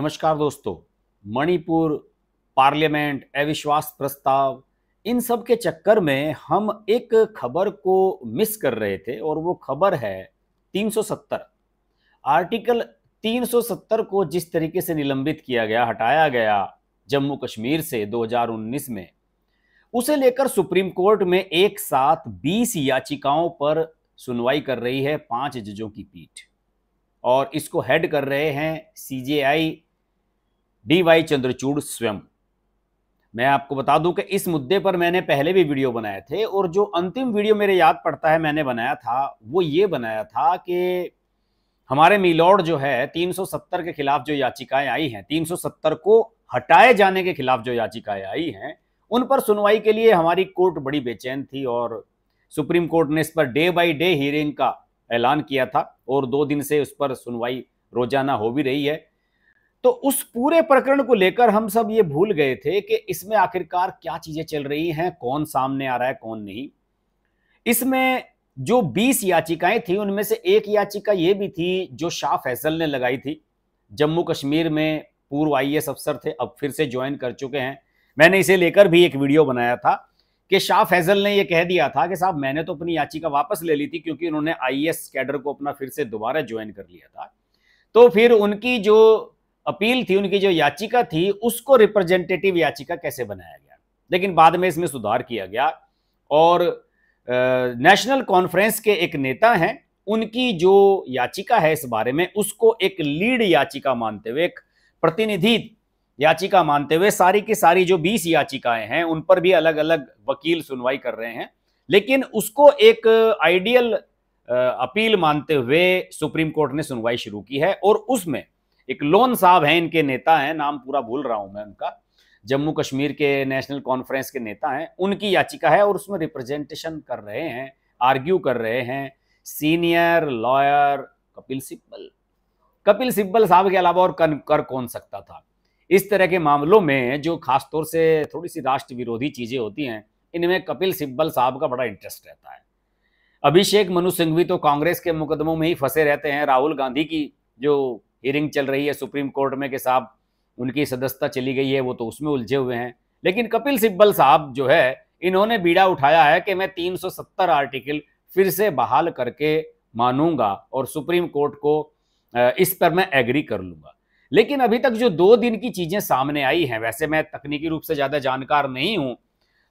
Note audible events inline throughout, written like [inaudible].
नमस्कार दोस्तों मणिपुर पार्लियामेंट अविश्वास प्रस्ताव इन सब के चक्कर में हम एक खबर को मिस कर रहे थे और वो खबर है 370 आर्टिकल 370 को जिस तरीके से निलंबित किया गया हटाया गया जम्मू कश्मीर से 2019 में उसे लेकर सुप्रीम कोर्ट में एक साथ 20 याचिकाओं पर सुनवाई कर रही है पांच जजों की पीठ और इसको हेड कर रहे हैं सीजेआई डी वाई चंद्रचूड़ स्वयं मैं आपको बता दूं कि इस मुद्दे पर मैंने पहले भी वीडियो बनाए थे और जो अंतिम वीडियो मेरे याद पड़ता है मैंने बनाया था वो ये बनाया था कि हमारे मिलोड जो है 370 के खिलाफ जो याचिकाएं आई हैं 370 को हटाए जाने के खिलाफ जो याचिकाएं आई हैं उन पर सुनवाई के लिए हमारी कोर्ट बड़ी बेचैन थी और सुप्रीम कोर्ट ने इस per day by day hearing का ऐलान किया था और दो दिन से उस पर सुनवाई रोजाना हो भी रही है तो उस पूरे प्रकरण को लेकर हम सब ये भूल गए थे कि इसमें आखिरकार क्या चीजें चल रही हैं कौन सामने आ रहा है कौन नहीं इसमें जो 20 याचिकाएं थी उनमें से एक याचिका ये भी थी जो शाह फैसल ने लगाई थी जम्मू कश्मीर में पूर्व आई अफसर थे अब फिर से ज्वाइन कर चुके हैं मैंने इसे लेकर भी एक वीडियो बनाया था कि शाह फैजल ने यह कह दिया था कि साहब मैंने तो अपनी याचिका वापस ले ली थी क्योंकि उन्होंने आईएएस कैडर को अपना फिर से दोबारा ज्वाइन कर लिया था तो फिर उनकी जो अपील थी उनकी जो याचिका थी उसको रिप्रेजेंटेटिव याचिका कैसे बनाया गया लेकिन बाद में इसमें सुधार किया गया और नेशनल कॉन्फ्रेंस के एक नेता हैं उनकी जो याचिका है इस बारे में उसको एक लीड याचिका मानते हुए एक प्रतिनिधि याचिका मानते हुए सारी की सारी जो 20 याचिकाएं हैं उन पर भी अलग अलग वकील सुनवाई कर रहे हैं लेकिन उसको एक आइडियल अपील मानते हुए सुप्रीम कोर्ट ने सुनवाई शुरू की है और उसमें एक लोन साहब हैं इनके नेता हैं नाम पूरा भूल रहा हूं मैं उनका जम्मू कश्मीर के नेशनल कॉन्फ्रेंस के नेता हैं उनकी याचिका है और उसमें रिप्रेजेंटेशन कर रहे हैं आर्ग्यू कर रहे हैं सीनियर लॉयर कपिल सिब्बल कपिल सिब्बल साहब के अलावा और कर, कर कौन सकता था इस तरह के मामलों में जो खासतौर से थोड़ी सी राष्ट्र विरोधी चीज़ें होती हैं इनमें कपिल सिब्बल साहब का बड़ा इंटरेस्ट रहता है अभिषेक मनु सिंघवी तो कांग्रेस के मुकदमों में ही फंसे रहते हैं राहुल गांधी की जो हियरिंग चल रही है सुप्रीम कोर्ट में कि साहब उनकी सदस्यता चली गई है वो तो उसमें उलझे हुए हैं लेकिन कपिल सिब्बल साहब जो है इन्होंने बीड़ा उठाया है कि मैं 370 आर्टिकल फिर से बहाल करके मानूंगा और सुप्रीम कोर्ट को इस पर मैं एग्री कर लूंगा लेकिन अभी तक जो दो दिन की चीज़ें सामने आई हैं वैसे मैं तकनीकी रूप से ज़्यादा जानकार नहीं हूं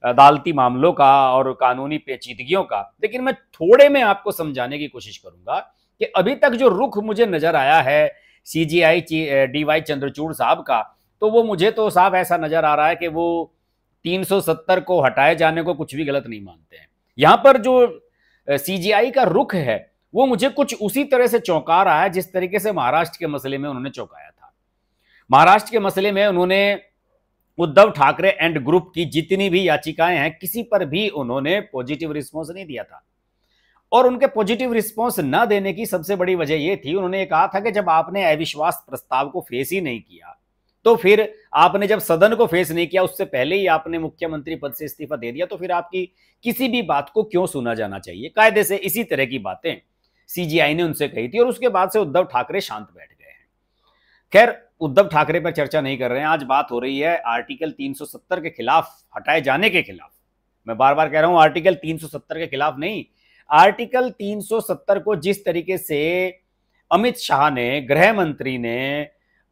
अदालती मामलों का और कानूनी पेचीदगियों का लेकिन मैं थोड़े में आपको समझाने की कोशिश करूंगा कि अभी तक जो रुख मुझे नज़र आया है C J I D Y Chandrachud साहब का तो वो मुझे तो साहब ऐसा नज़र आ रहा है कि वो 370 को हटाए जाने को कुछ भी गलत नहीं मानते हैं यहाँ पर जो सीजीआई का रुख है वो मुझे कुछ उसी तरह से चौंका रहा है जिस तरीके से महाराष्ट्र के मसले में उन्होंने चौंकाया था महाराष्ट्र के मसले में उन्होंने उद्धव ठाकरे एंड ग्रुप की जितनी भी याचिकाएं हैं किसी पर भी उन्होंने पॉजिटिव रिस्पॉन्स नहीं दिया था और उनके पॉजिटिव रिस्पांस न देने की सबसे बड़ी वजह यह थी उन्होंने कहा था कि जब आपने अविश्वास प्रस्ताव को फेस ही नहीं किया तो फिर आपने जब सदन को फेस नहीं किया उससे पहले ही आपने मुख्यमंत्री पद से इस्तीफा दे दिया तो फिर आपकी किसी भी बात को क्यों सुना जाना चाहिए कायदे से इसी तरह की बातें सीजीआई ने उनसे कही थी और उसके बाद से उद्धव ठाकरे शांत बैठ गए हैं खैर उद्धव ठाकरे पर चर्चा नहीं कर रहे हैं आज बात हो रही है आर्टिकल 370 के खिलाफ हटाए जाने के खिलाफ मैं बार बार कह रहा हूं आर्टिकल 370 के खिलाफ नहीं आर्टिकल 370 को जिस तरीके से अमित शाह ने गृह मंत्री ने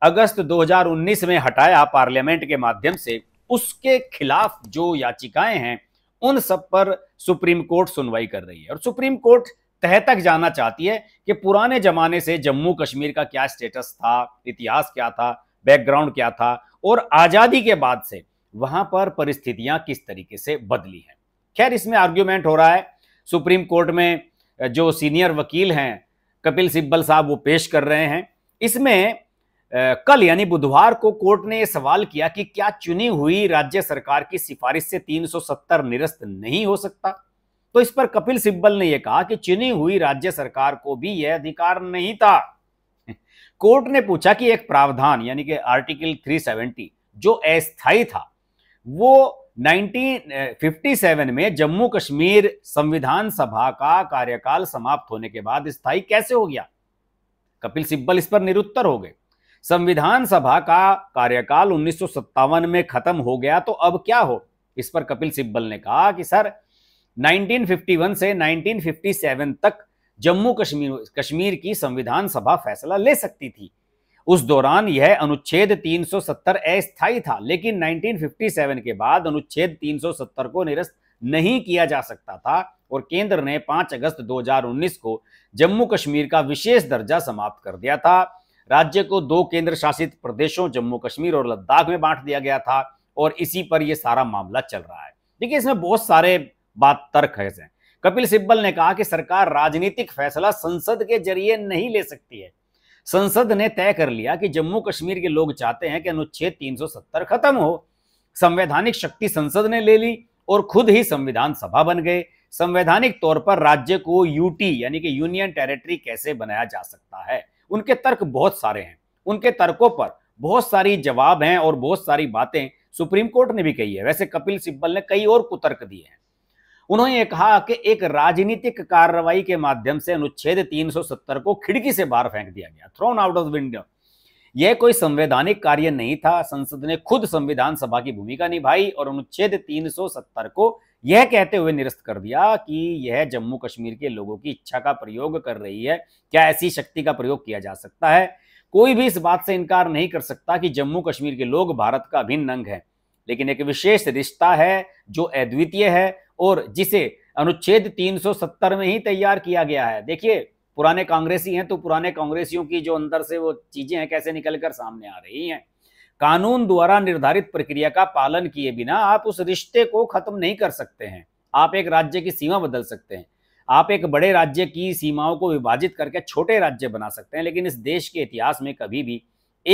अगस्त 2019 में हटाया पार्लियामेंट के माध्यम से उसके खिलाफ जो याचिकाएं हैं उन सब पर सुप्रीम कोर्ट सुनवाई कर रही है और सुप्रीम कोर्ट तह तक जाना चाहती है कि पुराने जमाने से जम्मू कश्मीर का क्या स्टेटस था इतिहास क्या था बैकग्राउंड क्या था और आज़ादी के बाद से वहां पर परिस्थितियां किस तरीके से बदली हैं खैर इसमें आर्ग्यूमेंट हो रहा है सुप्रीम कोर्ट में जो सीनियर वकील हैं कपिल सिब्बल साहब वो पेश कर रहे हैं इसमें कल यानी बुधवार को कोर्ट ने यह सवाल किया कि क्या चुनी हुई राज्य सरकार की सिफारिश से 370 निरस्त नहीं हो सकता तो इस पर कपिल सिब्बल ने यह कहा कि चुनी हुई राज्य सरकार को भी यह अधिकार नहीं था कोर्ट ने पूछा कि एक प्रावधान यानी कि आर्टिकल 370 जो अस्थायी था वो 1957 में जम्मू कश्मीर संविधान सभा का कार्यकाल समाप्त होने के बाद स्थायी कैसे हो गया कपिल सिब्बल इस पर निरुत्तर हो गए संविधान सभा का कार्यकाल उन्नीस में खत्म हो गया तो अब क्या हो इस पर कपिल सिब्बल ने कहा कि सर 1951 से 1957 तक जम्मू कश्मीर कश्मीर की संविधान सभा फैसला ले सकती थी उस दौरान यह अनुच्छेद 370 अस्थायी था लेकिन 1957 के बाद अनुच्छेद 370 को निरस्त नहीं किया जा सकता था और केंद्र ने 5 अगस्त 2019 को जम्मू कश्मीर का विशेष दर्जा समाप्त कर दिया था राज्य को दो केंद्र शासित प्रदेशों जम्मू कश्मीर और लद्दाख में बांट दिया गया था और इसी पर यह सारा मामला चल रहा है देखिए इसमें बहुत सारे बात तर्क है कपिल सिब्बल ने कहा कि सरकार राजनीतिक फैसला संसद के जरिए नहीं ले सकती है संसद ने तय कर लिया कि जम्मू कश्मीर के लोग चाहते हैं कि अनुच्छेद 370 खत्म हो संवैधानिक शक्ति संसद ने ले ली और खुद ही संविधान सभा बन गए संवैधानिक तौर पर राज्य को यूटी यानी कि यूनियन टेरिटरी कैसे बनाया जा सकता है उनके तर्क बहुत सारे हैं उनके तर्कों पर बहुत सारी जवाब हैं और बहुत सारी बातें सुप्रीम कोर्ट ने भी कही है वैसे कपिल सिब्बल ने कई और कुतर्क दिए हैं उन्होंने कहा कि एक राजनीतिक कार्रवाई के माध्यम से अनुच्छेद 370 को खिड़की से बाहर फेंक दिया गया थ्रोन आउट ऑफ विंडो यह कोई संवैधानिक कार्य नहीं था संसद ने खुद संविधान सभा की भूमिका निभाई और अनुच्छेद 370 को यह कहते हुए निरस्त कर दिया कि यह जम्मू कश्मीर के लोगों की इच्छा का प्रयोग कर रही है क्या ऐसी शक्ति का प्रयोग किया जा सकता है कोई भी इस बात से इनकार नहीं कर सकता कि जम्मू कश्मीर के लोग भारत का अभिन्न अंग है लेकिन एक विशेष रिश्ता है जो अद्वितीय है और जिसे अनुच्छेद 370 में ही तैयार किया गया है देखिए पुराने कांग्रेसी हैं तो पुराने कांग्रेसियों की जो अंदर से वो चीजें हैं कैसे निकल कर सामने आ रही हैं कानून द्वारा निर्धारित प्रक्रिया का पालन किए बिना आप उस रिश्ते को खत्म नहीं कर सकते हैं आप एक राज्य की सीमा बदल सकते हैं आप एक बड़े राज्य की सीमाओं को विभाजित करके छोटे राज्य बना सकते हैं लेकिन इस देश के इतिहास में कभी भी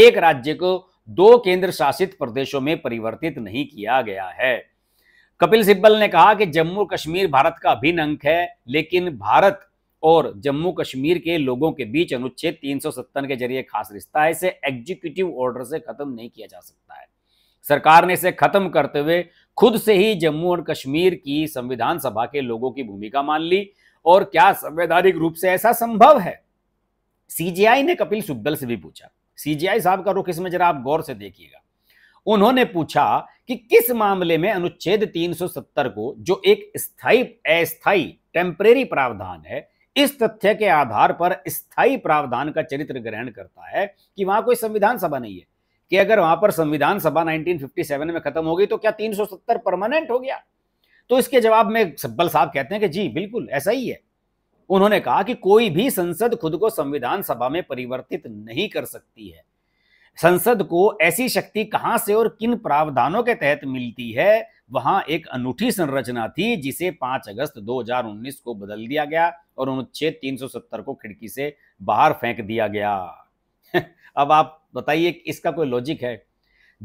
एक राज्य को दो केंद्र शासित प्रदेशों में परिवर्तित नहीं किया गया है कपिल सिब्बल ने कहा कि जम्मू कश्मीर भारत का अभिन्न अंक है लेकिन भारत और जम्मू कश्मीर के लोगों के बीच अनुच्छेद 370 के जरिए खास रिश्ता है इसे एग्जीक्यूटिव ऑर्डर से खत्म नहीं किया जा सकता है सरकार ने इसे खत्म करते हुए खुद से ही जम्मू और कश्मीर की संविधान सभा के लोगों की भूमिका मान ली और क्या संवैधानिक रूप से ऐसा संभव है सीजीआई ने कपिल सिब्बल से भी पूछा सीजीआई साहब का रुख इसमें जरा आप गौर से देखिएगा उन्होंने पूछा कि किस मामले में अनुच्छेद 370 को जो एक स्थाई अस्थाई टेम्परेरी प्रावधान है इस तथ्य के आधार पर स्थाई प्रावधान का चरित्र ग्रहण करता है कि वहां कोई संविधान सभा नहीं है कि अगर वहां पर संविधान सभा 1957 में खत्म हो गई तो क्या 370 परमानेंट हो गया तो इसके जवाब में सब्बल साहब कहते हैं कि जी बिल्कुल ऐसा ही है उन्होंने कहा कि कोई भी संसद खुद को संविधान सभा में परिवर्तित नहीं कर सकती है संसद को ऐसी शक्ति कहां से और किन प्रावधानों के तहत मिलती है वहां एक अनूठी संरचना थी जिसे 5 अगस्त 2019 को बदल दिया गया और अनुच्छेद 370 को खिड़की से बाहर फेंक दिया गया [laughs] अब आप बताइए इसका कोई लॉजिक है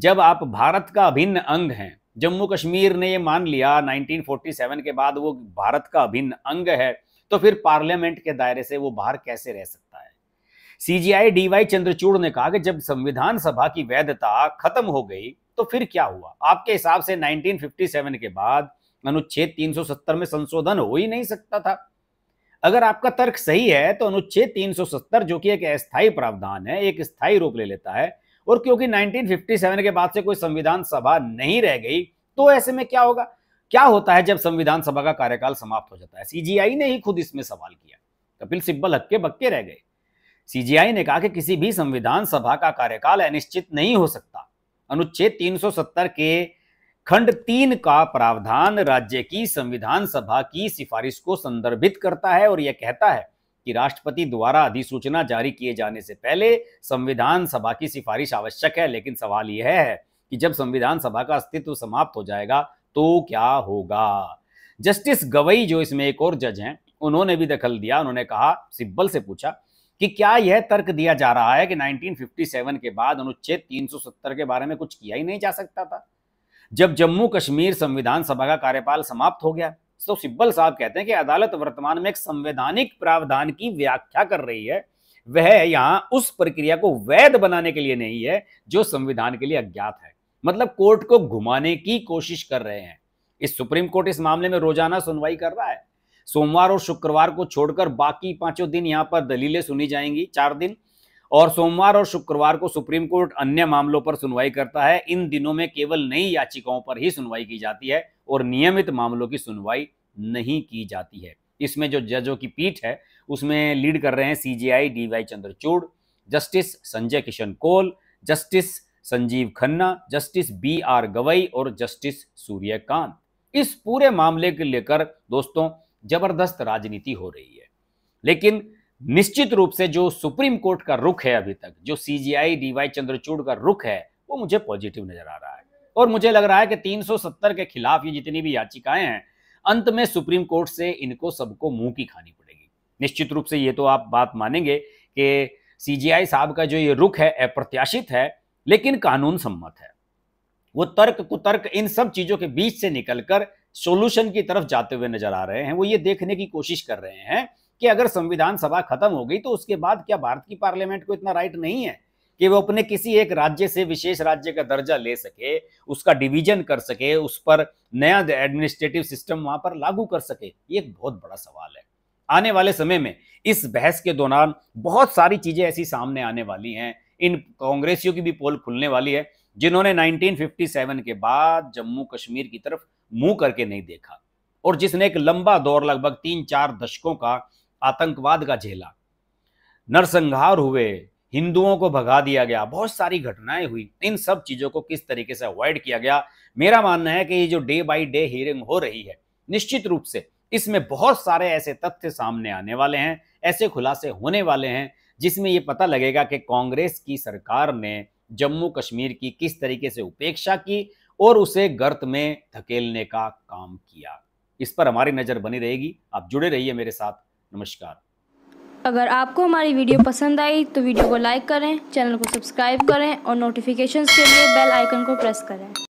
जब आप भारत का अभिन्न अंग हैं जम्मू कश्मीर ने ये मान लिया 1947 के बाद वो भारत का अभिन्न अंग है तो फिर पार्लियामेंट के दायरे से वो बाहर कैसे रह सकता है सीजीआई डीवाई चंद्रचूड़ ने कहा कि जब संविधान सभा की वैधता खत्म हो गई तो फिर क्या हुआ आपके हिसाब से 1957 के बाद अनुच्छेद 370 में संशोधन हो ही नहीं सकता था अगर आपका तर्क सही है तो अनुच्छेद 370 जो कि एक अस्थायी प्रावधान है एक स्थायी रूप ले लेता है और क्योंकि 1957 के बाद से कोई संविधान सभा नहीं रह गई तो ऐसे में क्या होगा क्या होता है जब संविधान सभा का कार्यकाल समाप्त हो जाता है सीजीआई ने ही खुद इसमें सवाल किया कपिल सिब्बल हक्के बक्के रह गए सीजीआई ने कहा कि किसी भी संविधान सभा का कार्यकाल अनिश्चित नहीं हो सकता अनुच्छेद 370 के खंड तीन का प्रावधान राज्य की संविधान सभा की सिफारिश को संदर्भित करता है और यह कहता है कि राष्ट्रपति द्वारा अधिसूचना जारी किए जाने से पहले संविधान सभा की सिफारिश आवश्यक है लेकिन सवाल यह है कि जब संविधान सभा का अस्तित्व समाप्त हो जाएगा तो क्या होगा जस्टिस गवई जो इसमें एक और जज हैं उन्होंने भी दखल दिया उन्होंने कहा सिब्बल से पूछा कि क्या यह तर्क दिया जा रहा है कि 1957 के बाद अनुच्छेद 370 के बारे में कुछ किया ही नहीं जा सकता था जब जम्मू कश्मीर संविधान सभा का कार्यपाल समाप्त हो गया तो सिब्बल साहब कहते हैं कि अदालत वर्तमान में एक संवैधानिक प्रावधान की व्याख्या कर रही है वह यहां उस प्रक्रिया को वैध बनाने के लिए नहीं है जो संविधान के लिए अज्ञात है मतलब कोर्ट को घुमाने की कोशिश कर रहे हैं इस सुप्रीम कोर्ट इस मामले में रोजाना सुनवाई कर रहा है सोमवार और शुक्रवार को छोड़कर बाकी पांचों दिन यहां पर दलीलें सुनी जाएंगी चार दिन और सोमवार और शुक्रवार को सुप्रीम कोर्ट अन्य मामलों पर सुनवाई करता है इन दिनों में केवल नई याचिकाओं पर ही सुनवाई की जाती है और नियमित मामलों की सुनवाई नहीं की जाती है इसमें जो जजों की पीठ है उसमें लीड कर रहे हैं D D Y Chandrachud justice Sanjay Kishan Kaul justice Sanjiv Khanna justice B R Gavai और जस्टिस सूर्यकांत इस पूरे मामले के लेकर दोस्तों जबरदस्त राजनीति हो रही है लेकिन निश्चित रूप से जो सुप्रीम कोर्ट का रुख है अभी तक जो C J I D Y Chandrachud का रुख है वो मुझे पॉजिटिव नजर आ रहा है और मुझे लग रहा है कि 370 के खिलाफ ये जितनी भी याचिकाएं हैं अंत में सुप्रीम कोर्ट से इनको सबको मुंह की खानी पड़ेगी निश्चित रूप से ये तो आप बात मानेंगे कि सीजीआई साहब का जो ये रुख है अप्रत्याशित है लेकिन कानून सम्मत है वो तर्क कुतर्क इन सब चीज़ों के बीच से निकलकर सोल्यूशन की तरफ जाते हुए नजर आ रहे हैं वो ये देखने की कोशिश कर रहे हैं कि अगर संविधान सभा खत्म हो गई तो उसके बाद क्या भारत की पार्लियामेंट को इतना राइट नहीं है कि वो अपने किसी एक राज्य से विशेष राज्य का दर्जा ले सके उसका डिवीजन कर सके उस पर नया एडमिनिस्ट्रेटिव सिस्टम वहां पर लागू कर सके ये एक बहुत बड़ा सवाल है आने वाले समय में इस बहस के दौरान बहुत सारी चीजें ऐसी सामने आने वाली हैं इन कांग्रेसियों की भी पोल खुलने वाली है जिन्होंने 1957 के बाद जम्मू कश्मीर की तरफ मुंह करके नहीं देखा और जिसने एक लंबा दौर लगभग तीन चार दशकों का आतंकवाद का झेला नरसंहार हुए हिंदुओं को भगा दिया गया बहुत सारी घटनाएं हुई इन सब चीज़ों को किस तरीके से अवॉइड किया गया मेरा मानना है कि ये जो डे बाई डे हियरिंग हो रही है निश्चित रूप से इसमें बहुत सारे ऐसे तथ्य सामने आने वाले हैं ऐसे खुलासे होने वाले हैं जिसमें ये पता लगेगा कि कांग्रेस की सरकार ने जम्मू कश्मीर की किस तरीके से उपेक्षा की और उसे गर्त में धकेलने का काम किया इस पर हमारी नज़र बनी रहेगी आप जुड़े रहिए मेरे साथ नमस्कार अगर आपको हमारी वीडियो पसंद आई तो वीडियो को लाइक करें चैनल को सब्सक्राइब करें और नोटिफिकेशन के लिए बेल आइकन को प्रेस करें